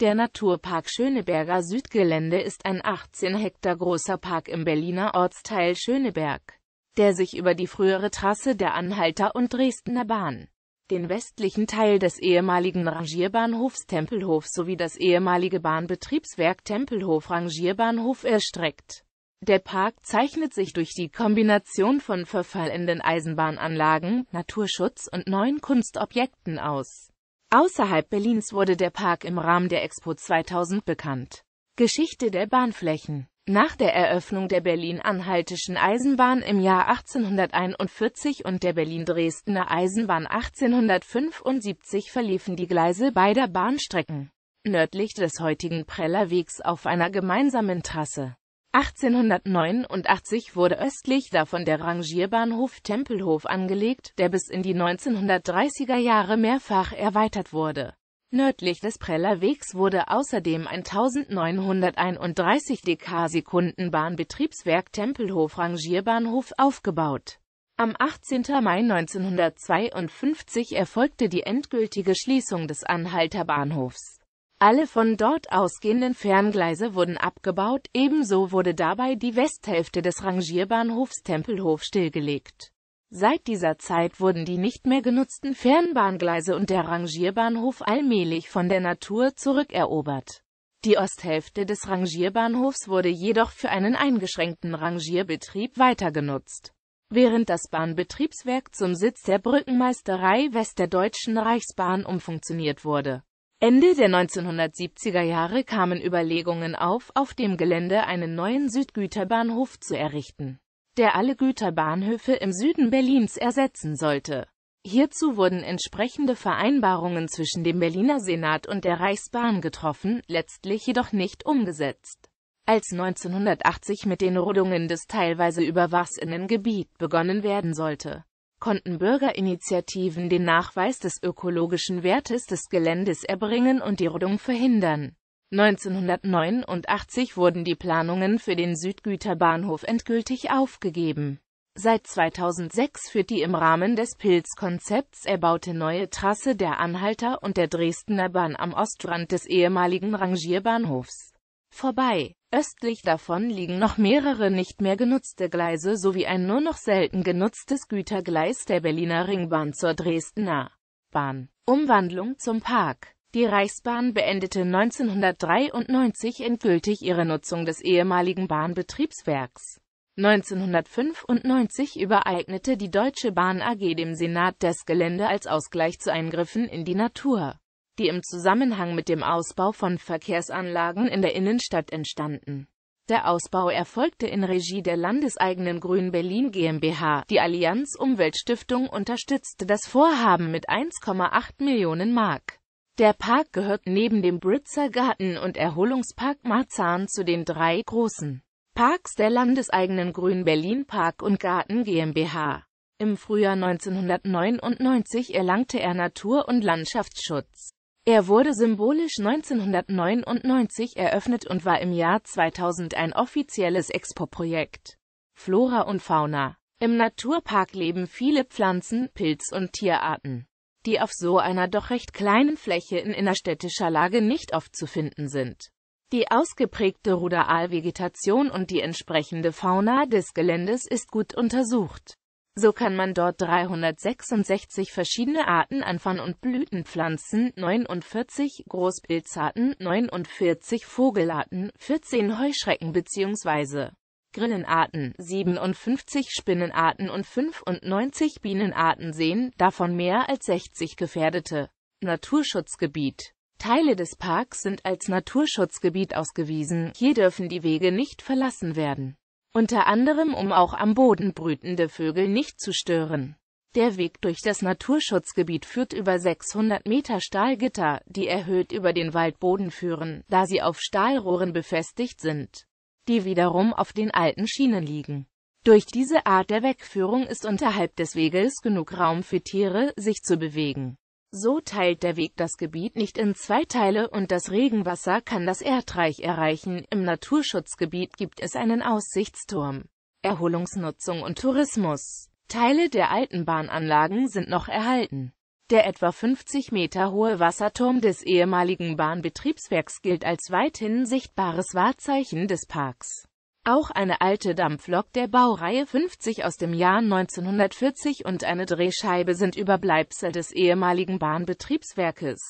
Der Naturpark Schöneberger Südgelände ist ein 18 Hektar großer Park im Berliner Ortsteil Schöneberg, der sich über die frühere Trasse der Anhalter und Dresdner Bahn, den westlichen Teil des ehemaligen Rangierbahnhofs Tempelhof sowie das ehemalige Bahnbetriebswerk Tempelhof Rangierbahnhof erstreckt. Der Park zeichnet sich durch die Kombination von verfallenden Eisenbahnanlagen, Naturschutz und neuen Kunstobjekten aus Außerhalb Berlins wurde der Park im Rahmen der Expo 2000 bekannt. Geschichte der Bahnflächen Nach der Eröffnung der Berlin-Anhaltischen Eisenbahn im Jahr 1841 und der Berlin-Dresdner Eisenbahn 1875 verliefen die Gleise beider Bahnstrecken nördlich des heutigen Prellerwegs auf einer gemeinsamen Trasse. 1889 wurde östlich davon der Rangierbahnhof Tempelhof angelegt, der bis in die 1930er Jahre mehrfach erweitert wurde. Nördlich des Preller Wegs wurde außerdem ein 1931 dk sekundenbahnbetriebswerk Tempelhof Rangierbahnhof aufgebaut. Am 18. Mai 1952 erfolgte die endgültige Schließung des Anhalter Bahnhofs alle von dort ausgehenden Ferngleise wurden abgebaut, ebenso wurde dabei die Westhälfte des Rangierbahnhofs Tempelhof stillgelegt. Seit dieser Zeit wurden die nicht mehr genutzten Fernbahngleise und der Rangierbahnhof allmählich von der Natur zurückerobert. Die Osthälfte des Rangierbahnhofs wurde jedoch für einen eingeschränkten Rangierbetrieb weitergenutzt. Während das Bahnbetriebswerk zum Sitz der Brückenmeisterei West der Deutschen Reichsbahn umfunktioniert wurde. Ende der 1970er Jahre kamen Überlegungen auf, auf dem Gelände einen neuen Südgüterbahnhof zu errichten, der alle Güterbahnhöfe im Süden Berlins ersetzen sollte. Hierzu wurden entsprechende Vereinbarungen zwischen dem Berliner Senat und der Reichsbahn getroffen, letztlich jedoch nicht umgesetzt. Als 1980 mit den Rodungen des teilweise überwachsenen Gebiet begonnen werden sollte, konnten Bürgerinitiativen den Nachweis des ökologischen Wertes des Geländes erbringen und die Rodung verhindern. 1989 wurden die Planungen für den Südgüterbahnhof endgültig aufgegeben. Seit 2006 führt die im Rahmen des Pilz-Konzepts erbaute neue Trasse der Anhalter und der Dresdner Bahn am Ostrand des ehemaligen Rangierbahnhofs vorbei Östlich davon liegen noch mehrere nicht mehr genutzte Gleise sowie ein nur noch selten genutztes Gütergleis der Berliner Ringbahn zur Dresdner Bahn. Umwandlung zum Park Die Reichsbahn beendete 1993 endgültig ihre Nutzung des ehemaligen Bahnbetriebswerks. 1995 übereignete die Deutsche Bahn AG dem Senat das Gelände als Ausgleich zu Eingriffen in die Natur die im Zusammenhang mit dem Ausbau von Verkehrsanlagen in der Innenstadt entstanden. Der Ausbau erfolgte in Regie der landeseigenen Grün Berlin GmbH. Die Allianz Umweltstiftung unterstützte das Vorhaben mit 1,8 Millionen Mark. Der Park gehört neben dem Britzer Garten und Erholungspark Marzahn zu den drei großen Parks der landeseigenen Grün Berlin Park und Garten GmbH. Im Frühjahr 1999 erlangte er Natur- und Landschaftsschutz. Er wurde symbolisch 1999 eröffnet und war im Jahr 2000 ein offizielles Expo-Projekt. Flora und Fauna Im Naturpark leben viele Pflanzen, Pilz- und Tierarten, die auf so einer doch recht kleinen Fläche in innerstädtischer Lage nicht oft zu finden sind. Die ausgeprägte Ruderalvegetation und die entsprechende Fauna des Geländes ist gut untersucht. So kann man dort 366 verschiedene Arten an Farn- und Blütenpflanzen, 49 Großpilzarten, 49 Vogelarten, 14 Heuschrecken bzw. Grillenarten, 57 Spinnenarten und 95 Bienenarten sehen, davon mehr als 60 gefährdete. Naturschutzgebiet Teile des Parks sind als Naturschutzgebiet ausgewiesen, hier dürfen die Wege nicht verlassen werden unter anderem um auch am Boden brütende Vögel nicht zu stören. Der Weg durch das Naturschutzgebiet führt über 600 Meter Stahlgitter, die erhöht über den Waldboden führen, da sie auf Stahlrohren befestigt sind, die wiederum auf den alten Schienen liegen. Durch diese Art der Wegführung ist unterhalb des Weges genug Raum für Tiere, sich zu bewegen. So teilt der Weg das Gebiet nicht in zwei Teile und das Regenwasser kann das Erdreich erreichen. Im Naturschutzgebiet gibt es einen Aussichtsturm. Erholungsnutzung und Tourismus. Teile der alten Bahnanlagen sind noch erhalten. Der etwa 50 Meter hohe Wasserturm des ehemaligen Bahnbetriebswerks gilt als weithin sichtbares Wahrzeichen des Parks. Auch eine alte Dampflok der Baureihe 50 aus dem Jahr 1940 und eine Drehscheibe sind Überbleibsel des ehemaligen Bahnbetriebswerkes.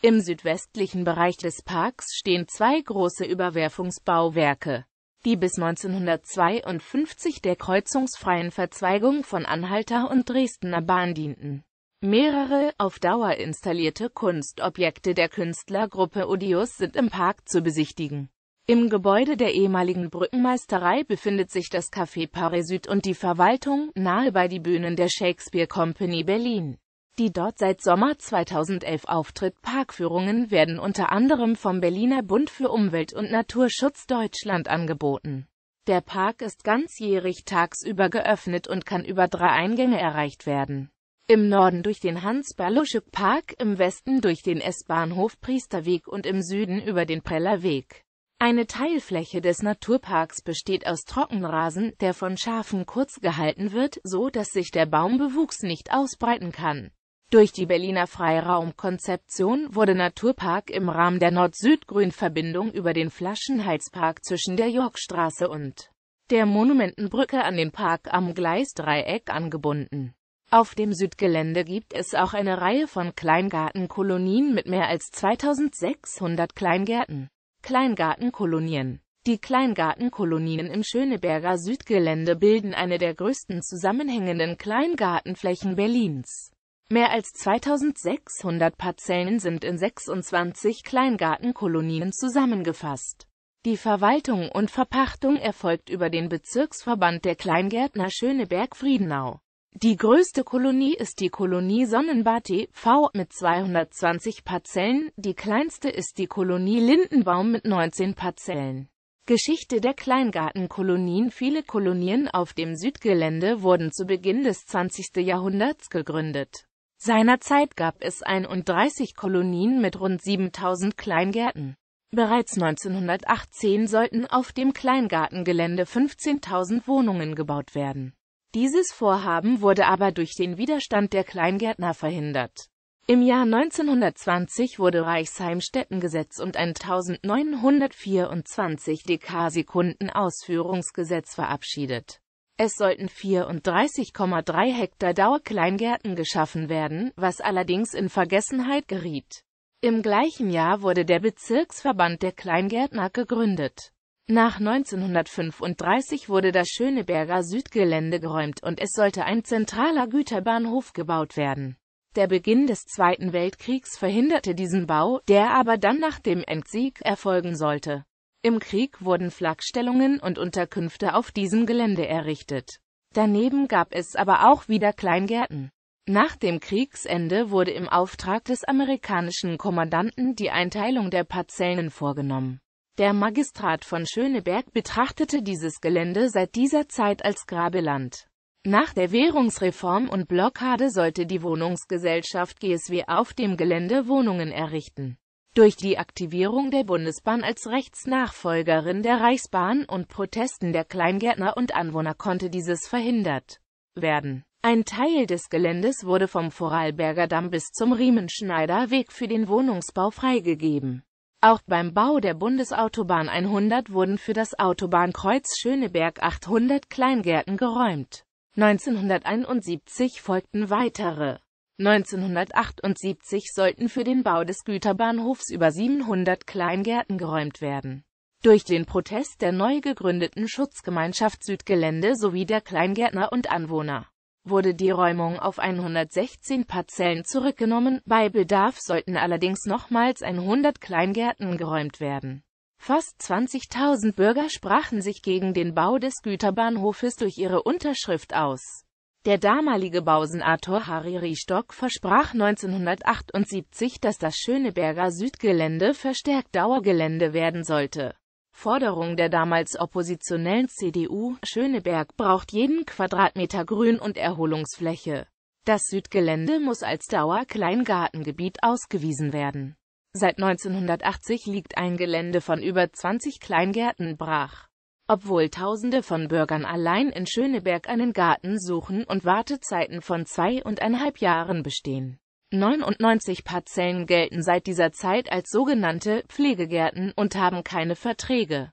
Im südwestlichen Bereich des Parks stehen zwei große Überwerfungsbauwerke, die bis 1952 der kreuzungsfreien Verzweigung von Anhalter und Dresdner Bahn dienten. Mehrere auf Dauer installierte Kunstobjekte der Künstlergruppe Odius sind im Park zu besichtigen. Im Gebäude der ehemaligen Brückenmeisterei befindet sich das Café Paris Süd und die Verwaltung, nahe bei die Bühnen der Shakespeare Company Berlin. Die dort seit Sommer 2011 auftritt Parkführungen werden unter anderem vom Berliner Bund für Umwelt und Naturschutz Deutschland angeboten. Der Park ist ganzjährig tagsüber geöffnet und kann über drei Eingänge erreicht werden. Im Norden durch den Hans-Berluschek-Park, im Westen durch den S-Bahnhof Priesterweg und im Süden über den Preller Weg. Eine Teilfläche des Naturparks besteht aus Trockenrasen, der von Schafen kurz gehalten wird, so dass sich der Baumbewuchs nicht ausbreiten kann. Durch die Berliner Freiraumkonzeption wurde Naturpark im Rahmen der Nord-Süd-Grün-Verbindung über den Flaschenhalspark zwischen der Yorkstraße und der Monumentenbrücke an den Park am Gleisdreieck angebunden. Auf dem Südgelände gibt es auch eine Reihe von Kleingartenkolonien mit mehr als 2600 Kleingärten. Kleingartenkolonien Die Kleingartenkolonien im Schöneberger Südgelände bilden eine der größten zusammenhängenden Kleingartenflächen Berlins. Mehr als 2600 Parzellen sind in 26 Kleingartenkolonien zusammengefasst. Die Verwaltung und Verpachtung erfolgt über den Bezirksverband der Kleingärtner Schöneberg-Friedenau. Die größte Kolonie ist die Kolonie Sonnenbad V mit 220 Parzellen, die kleinste ist die Kolonie Lindenbaum mit 19 Parzellen. Geschichte der Kleingartenkolonien Viele Kolonien auf dem Südgelände wurden zu Beginn des 20. Jahrhunderts gegründet. Seinerzeit gab es 31 Kolonien mit rund 7000 Kleingärten. Bereits 1918 sollten auf dem Kleingartengelände 15.000 Wohnungen gebaut werden. Dieses Vorhaben wurde aber durch den Widerstand der Kleingärtner verhindert. Im Jahr 1920 wurde Reichsheimstättengesetz und ein 1924 Dekasekunden Ausführungsgesetz verabschiedet. Es sollten 34,3 Hektar Dauerkleingärten geschaffen werden, was allerdings in Vergessenheit geriet. Im gleichen Jahr wurde der Bezirksverband der Kleingärtner gegründet. Nach 1935 wurde das Schöneberger Südgelände geräumt und es sollte ein zentraler Güterbahnhof gebaut werden. Der Beginn des Zweiten Weltkriegs verhinderte diesen Bau, der aber dann nach dem Endsieg erfolgen sollte. Im Krieg wurden Flakstellungen und Unterkünfte auf diesem Gelände errichtet. Daneben gab es aber auch wieder Kleingärten. Nach dem Kriegsende wurde im Auftrag des amerikanischen Kommandanten die Einteilung der Parzellen vorgenommen. Der Magistrat von Schöneberg betrachtete dieses Gelände seit dieser Zeit als Grabeland. Nach der Währungsreform und Blockade sollte die Wohnungsgesellschaft GSW auf dem Gelände Wohnungen errichten. Durch die Aktivierung der Bundesbahn als Rechtsnachfolgerin der Reichsbahn und Protesten der Kleingärtner und Anwohner konnte dieses verhindert werden. Ein Teil des Geländes wurde vom Vorarlberger Damm bis zum Riemenschneider Weg für den Wohnungsbau freigegeben auch beim Bau der Bundesautobahn 100 wurden für das Autobahnkreuz Schöneberg 800 Kleingärten geräumt. 1971 folgten weitere. 1978 sollten für den Bau des Güterbahnhofs über 700 Kleingärten geräumt werden. Durch den Protest der neu gegründeten Schutzgemeinschaft Südgelände sowie der Kleingärtner und Anwohner wurde die Räumung auf 116 Parzellen zurückgenommen, bei Bedarf sollten allerdings nochmals 100 Kleingärten geräumt werden. Fast 20.000 Bürger sprachen sich gegen den Bau des Güterbahnhofes durch ihre Unterschrift aus. Der damalige Bausenator Harry Stock versprach 1978, dass das Schöneberger Südgelände verstärkt Dauergelände werden sollte. Forderung der damals oppositionellen CDU, Schöneberg braucht jeden Quadratmeter Grün und Erholungsfläche. Das Südgelände muss als Dauerkleingartengebiet ausgewiesen werden. Seit 1980 liegt ein Gelände von über 20 Kleingärten brach. Obwohl Tausende von Bürgern allein in Schöneberg einen Garten suchen und Wartezeiten von zweieinhalb Jahren bestehen. 99 Parzellen gelten seit dieser Zeit als sogenannte Pflegegärten und haben keine Verträge.